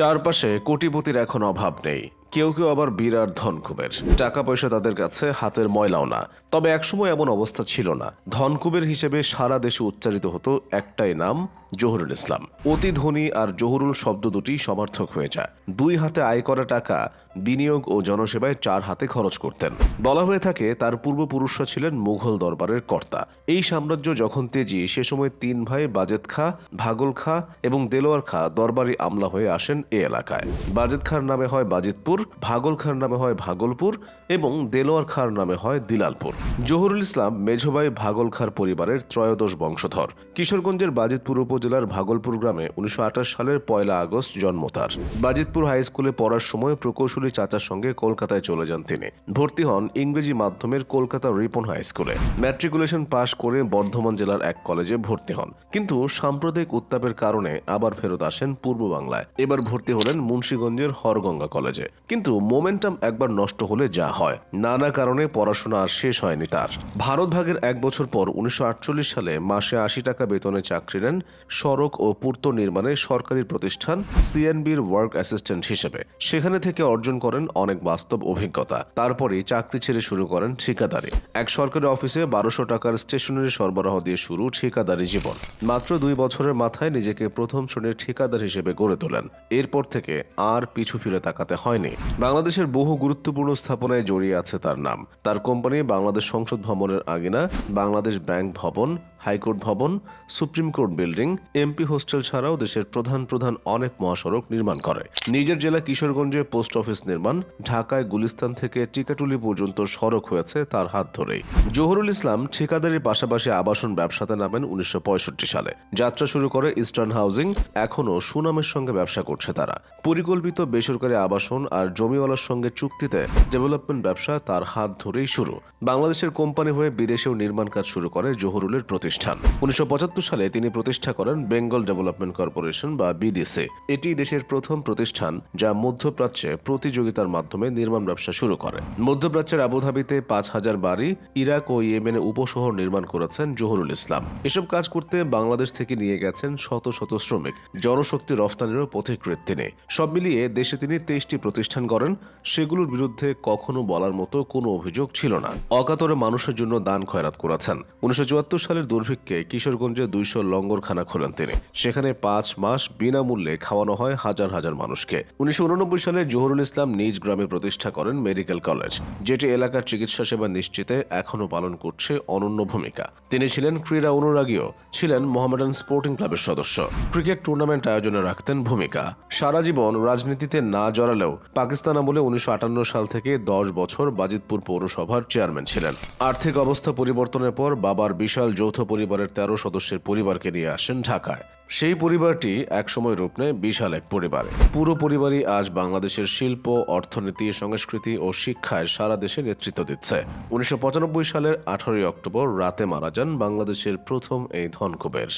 চারপাশে কোটিপতির এখন অভাব নেই কেউ কেউ আবার বিরাট ধনকুবের টাকা পয়সা তাদের কাছে হাতের ময়লাও না তবে একসময় এমন অবস্থা ছিল না ধনকুবের হিসেবে সারা দেশে উচ্চারিত হতো একটাই নাম জহুরুল ইসলাম অতি ধনী আর জহুরুল শব্দ দুটি সমার্থক হয়ে যায় দুই হাতে আয় করা টাকা বিনিয়োগ ও জনসেবায় চার হাতে খরচ করতেন বলা হয়ে থাকে তার পূর্বপুরুষরা ছিলেন মুঘল দরবারের কর্তা এই সাম্রাজ্য যখন তেজি সে সময় তিন ভাই বাজেদ খা ভাগল খা এবং দেলোয়ার খা দরবারি আমলা হয়ে আসেন এ এলাকায় বাজেদ খার নামে হয় বাজিতপুর ভাগল খার নামে হয় ভাগলপুর এবং দেলোয়ার খার নামে হয় দিলালপুর জহুরুল ইসলাম মেঝোবাই ভাগল খার পরিবারের ত্রয়োদশ বংশধর কিশোরগঞ্জের বাজিতপুর উপজেলার ভাগলপুর গ্রামে উনিশশো সালের পয়লা আগস্ট জন্ম তার বাজিতপুর হাই স্কুলে পড়ার সময় প্রকৌশলী চাচার সঙ্গে কলকাতায় চলে যান তিনি ভর্তি হন ইংরেজি মাধ্যমের কলকাতা রিপন হাই স্কুলে ম্যাট্রিকুলেশন পাশ করে বর্ধমান জেলার এক কলেজে ভর্তি হন কিন্তু সাম্প্রতিক উত্তাপের কারণে আবার ফেরত আসেন পূর্ব বাংলায় এবার ভর্তি হলেন মুন্সীগঞ্জের হরগঙ্গা কলেজে কিন্তু মোমেন্টাম একবার নষ্ট হলে যা হয় নানা কারণে পড়াশোনা আর শেষ হয়নি তার ভারত ভাগের এক বছর পর উনিশশো সালে মাসে আশি টাকা বেতনে চাকরি নেন সড়ক ও পূর্ত নির্মাণে সরকারি প্রতিষ্ঠান সিএনবির ওয়ার্ক অ্যাসিস্ট্যান্ট হিসেবে সেখানে থেকে অর্জন করেন অনেক বাস্তব অভিজ্ঞতা তারপরে চাকরি ছেড়ে শুরু করেন ঠিকাদারি এক সরকারি অফিসে বারোশো টাকার স্টেশনারি সরবরাহ দিয়ে শুরু ঠিকাদারি জীবন মাত্র দুই বছরের মাথায় নিজেকে প্রথম শ্রেণীর ঠিকাদার হিসেবে গড়ে তোলেন এরপর থেকে আর পিছু ফিরে তাকাতে হয়নি বাংলাদেশের বহু গুরুত্বপূর্ণ স্থাপনায় জড়িয়ে আছে তার নাম তার কোম্পানি বাংলাদেশ সংসদ ভবনের আগে না বাংলাদেশ ব্যাংক ভবন হাইকোর্ট ভবন supreme court building MP hostel ছাড়াও দেশের প্রধান প্রধান অনেক মহাসড়ক নির্মাণ করে নিজের জেলা কিশোরগঞ্জে পোস্ট অফিস নির্মাণ ঢাকায় গুলিস্তান থেকে টিকাটুলি পর্যন্ত সড়ক হয়েছে তার হাত ধরেই জহরুল ইসলাম ঠিকাদারের পাশাপাশি আবাসন ব্যবসাতে নামেন উনিশশো সালে যাত্রা শুরু করে ইস্টার্ন হাউজিং এখনও সুনামের সঙ্গে ব্যবসা করছে তারা পরিকল্পিত বেসরকারি আবাসন আর জমিওয়ালার সঙ্গে চুক্তিতে ডেভেলপমেন্ট ব্যবসা তার হাত ধরেই শুরু বাংলাদেশের কোম্পানি হয়ে বিদেশেও নির্মাণ কাজ শুরু করে জহুরুলের প্রতিষ্ঠান উনিশশো সালে তিনি প্রতিষ্ঠা করেন বেঙ্গল ডেভেলপমেন্ট কর্পোরেশন বা বিডিসি এটি দেশের প্রথম প্রতিষ্ঠান যা মধ্যপ্রাচ্যে প্রতিযোগিতার মাধ্যমে নির্মাণ ব্যবসা শুরু করে মধ্যপ্রাচ্যের আবুধাবিতে পাঁচ হাজার বাড়ি ইরাক ও ইয়েমেনে উপশহর নির্মাণ করেছেন জহুরুল ইসলাম এসব কাজ করতে বাংলাদেশ থেকে নিয়ে গেছেন শত শত শ্রমিক জনশক্তি রফতানিরও পথিকৃত তিনি সব মিলিয়ে দেশে তিনি তেইশটি প্রতিষ্ঠান প্রত্যাখ্যান করেন সেগুলোর বিরুদ্ধে কখনো বলার মতো কোনো অভিযোগ ছিল না অকাতরে মানুষের জন্য দান খয়রাত করেছেন উনিশশো সালের দুর্ভিক্ষে কিশোরগঞ্জে দুইশো লঙ্গরখানা খোলেন তিনি সেখানে পাঁচ মাস বিনামূল্যে খাওয়ানো হয় হাজার হাজার মানুষকে উনিশশো সালে জহরুল ইসলাম নিজ গ্রামে প্রতিষ্ঠা করেন মেডিকেল কলেজ যেটি এলাকার চিকিৎসা সেবা নিশ্চিতে এখনও পালন করছে অনন্য ভূমিকা তিনি ছিলেন ক্রীড়া অনুরাগীও ছিলেন মোহামেডান স্পোর্টিং ক্লাবের সদস্য ক্রিকেট টুর্নামেন্ট আয়োজনে রাখতেন ভূমিকা সারা জীবন রাজনীতিতে না জড়ালেও পাকিস্তান আমলে উনিশশো সাল থেকে দশ বছর বাজিতপুর পৌরসভার চেয়ারম্যান ছিলেন আর্থিক অবস্থা পরিবর্তনের পর বাবার বিশাল যৌথ পরিবারের তেরো সদস্যের পরিবারকে নিয়ে আসেন ঢাকায় সেই পরিবারটি একসময় রূপ নেয় বিশাল এক পরিবারে পুরো পরিবারই আজ বাংলাদেশের শিল্প অর্থনীতি সংস্কৃতি ও শিক্ষায় সারা দেশে নেতৃত্ব দিচ্ছে উনিশশো সালের আঠারোই অক্টোবর রাতে মারা যান বাংলাদেশের প্রথম এই ধনকুবের